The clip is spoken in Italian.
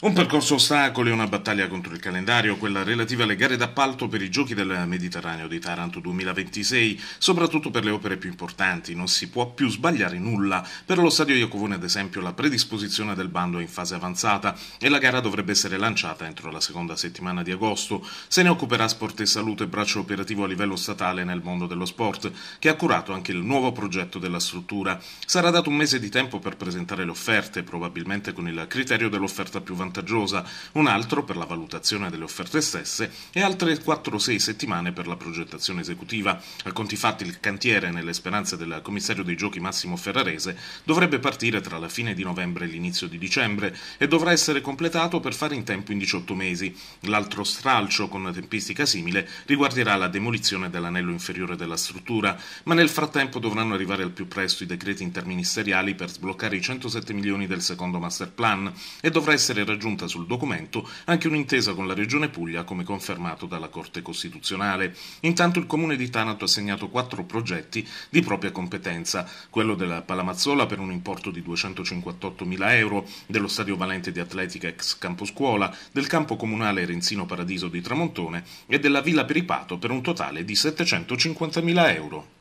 Un percorso ostacoli e una battaglia contro il calendario, quella relativa alle gare d'appalto per i giochi del Mediterraneo di Taranto 2026, soprattutto per le opere più importanti. Non si può più sbagliare nulla. Per lo stadio Iacovone, ad esempio, la predisposizione del bando è in fase avanzata e la gara dovrebbe essere lanciata entro la seconda settimana di agosto. Se ne occuperà Sport e Salute, braccio operativo a livello statale nel mondo dello sport, che ha curato anche il nuovo progetto della struttura. Sarà dato un mese di tempo per presentare le offerte, probabilmente con il criterio dell'offerta più vantaggiosa vantaggiosa, un altro per la valutazione delle offerte stesse e altre 4-6 settimane per la progettazione esecutiva. A conti fatti il cantiere, nelle speranze del commissario dei giochi Massimo Ferrarese, dovrebbe partire tra la fine di novembre e l'inizio di dicembre e dovrà essere completato per fare in tempo in 18 mesi. L'altro stralcio, con una tempistica simile, riguarderà la demolizione dell'anello inferiore della struttura, ma nel frattempo dovranno arrivare al più presto i decreti interministeriali per sbloccare i 107 milioni del secondo master plan e dovrà essere raggiunto raggiunta sul documento anche un'intesa con la Regione Puglia come confermato dalla Corte Costituzionale. Intanto il Comune di Tanato ha segnato quattro progetti di propria competenza, quello della Palamazzola per un importo di 258.000 euro, dello Stadio Valente di Atletica ex Campo Scuola, del campo comunale Renzino Paradiso di Tramontone e della Villa Peripato per un totale di 750.000 euro.